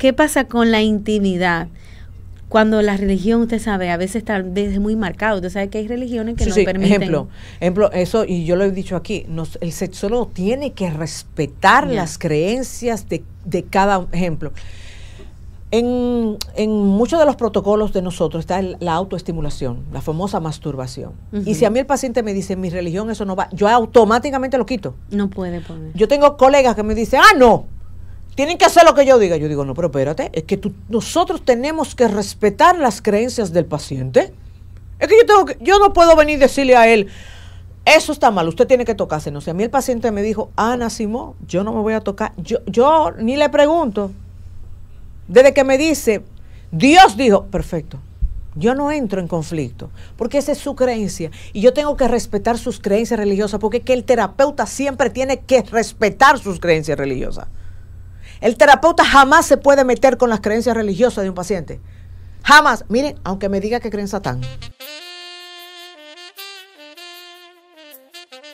¿Qué pasa con la intimidad? Cuando la religión, usted sabe, a veces es muy marcado. Usted sabe que hay religiones que no no sí. permiten. Ejemplo, ejemplo, eso, y yo lo he dicho aquí, nos, el sexólogo tiene que respetar las creencias de, cada ejemplo. En, en, muchos de los protocolos de nosotros está la autoestimulación, la famosa masturbación. Y si a mí el paciente me dice, mi religión eso no va, yo automáticamente lo quito. No puede poner. Yo tengo colegas que me dicen, ah, no, tienen que hacer lo que yo diga. Yo digo, no, pero espérate, es que nosotros tenemos que respetar las creencias del paciente. Es que yo, tengo que, yo no puedo venir y decirle a él, eso está mal, usted tiene que tocarse. No sé, sea, a mí el paciente me dijo, Ana Simón, yo no me voy a tocar. Yo, yo ni le pregunto. Desde que me dice, Dios dijo, perfecto. Yo no entro en conflicto, porque esa es su creencia. Y yo tengo que respetar sus creencias religiosas, porque es que el terapeuta siempre tiene que respetar sus creencias religiosas. El terapeuta jamás se puede meter con las creencias religiosas de un paciente. Jamás. Miren, aunque me diga que creen Satán.